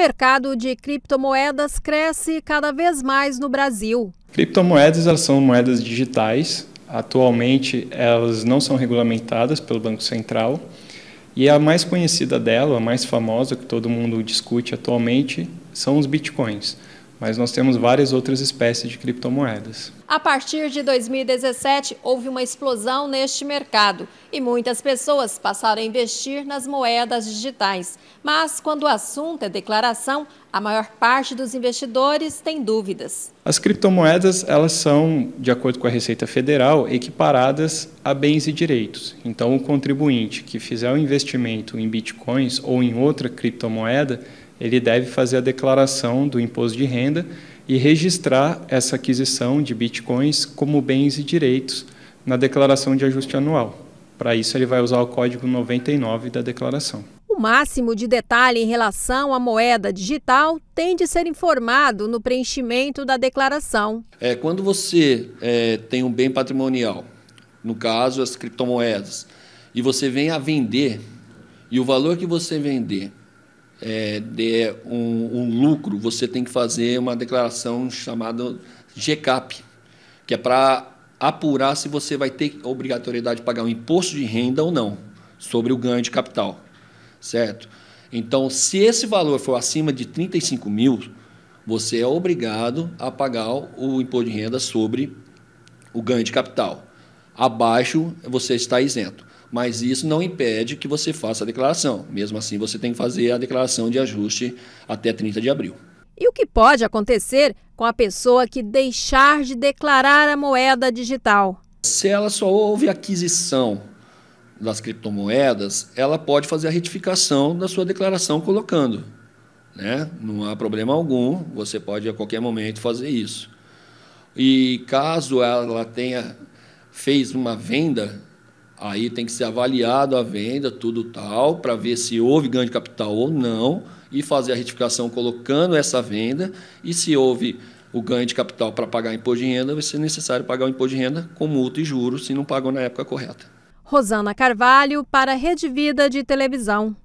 mercado de criptomoedas cresce cada vez mais no Brasil. Criptomoedas elas são moedas digitais. Atualmente, elas não são regulamentadas pelo Banco Central. E a mais conhecida dela, a mais famosa que todo mundo discute atualmente, são os bitcoins mas nós temos várias outras espécies de criptomoedas. A partir de 2017, houve uma explosão neste mercado e muitas pessoas passaram a investir nas moedas digitais. Mas quando o assunto é declaração, a maior parte dos investidores tem dúvidas. As criptomoedas, elas são, de acordo com a Receita Federal, equiparadas a bens e direitos. Então, o contribuinte que fizer o um investimento em bitcoins ou em outra criptomoeda, ele deve fazer a declaração do imposto de renda e registrar essa aquisição de bitcoins como bens e direitos na declaração de ajuste anual. Para isso, ele vai usar o código 99 da declaração. O máximo de detalhe em relação à moeda digital tem de ser informado no preenchimento da declaração. É, quando você é, tem um bem patrimonial, no caso as criptomoedas, e você vem a vender, e o valor que você vender é, dê um, um, lucro, você tem que fazer uma declaração chamada GCAP, que é para apurar se você vai ter obrigatoriedade de pagar um imposto de renda ou não sobre o ganho de capital, certo? Então, se esse valor for acima de 35 mil, você é obrigado a pagar o imposto de renda sobre o ganho de capital. Abaixo, você está isento mas isso não impede que você faça a declaração. Mesmo assim, você tem que fazer a declaração de ajuste até 30 de abril. E o que pode acontecer com a pessoa que deixar de declarar a moeda digital? Se ela só houve aquisição das criptomoedas, ela pode fazer a retificação da sua declaração colocando. Né? Não há problema algum, você pode a qualquer momento fazer isso. E caso ela tenha fez uma venda Aí tem que ser avaliado a venda, tudo tal, para ver se houve ganho de capital ou não, e fazer a retificação colocando essa venda. E se houve o ganho de capital para pagar imposto de renda, vai ser necessário pagar o imposto de renda com multa e juros, se não pagou na época correta. Rosana Carvalho, para a Rede Vida de Televisão.